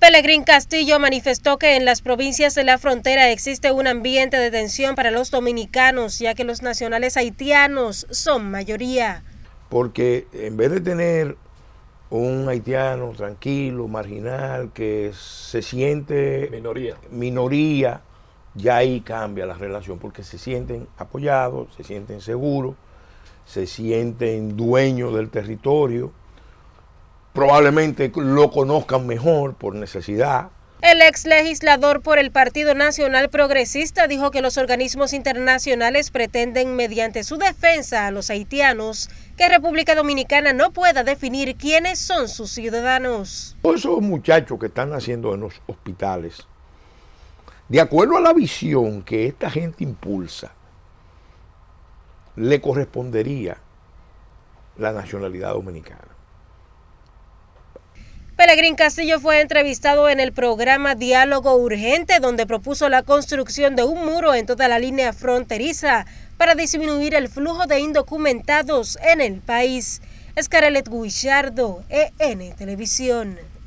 Pelegrín Castillo manifestó que en las provincias de la frontera existe un ambiente de tensión para los dominicanos, ya que los nacionales haitianos son mayoría. Porque en vez de tener un haitiano tranquilo, marginal, que se siente minoría, minoría ya ahí cambia la relación, porque se sienten apoyados, se sienten seguros, se sienten dueños del territorio probablemente lo conozcan mejor por necesidad, el ex legislador por el Partido Nacional Progresista dijo que los organismos internacionales pretenden, mediante su defensa a los haitianos, que República Dominicana no pueda definir quiénes son sus ciudadanos. Todos esos muchachos que están haciendo en los hospitales, de acuerdo a la visión que esta gente impulsa, le correspondería la nacionalidad dominicana. Pelegrín Castillo fue entrevistado en el programa Diálogo Urgente, donde propuso la construcción de un muro en toda la línea fronteriza para disminuir el flujo de indocumentados en el país. Escarelet Guillardo, EN Televisión.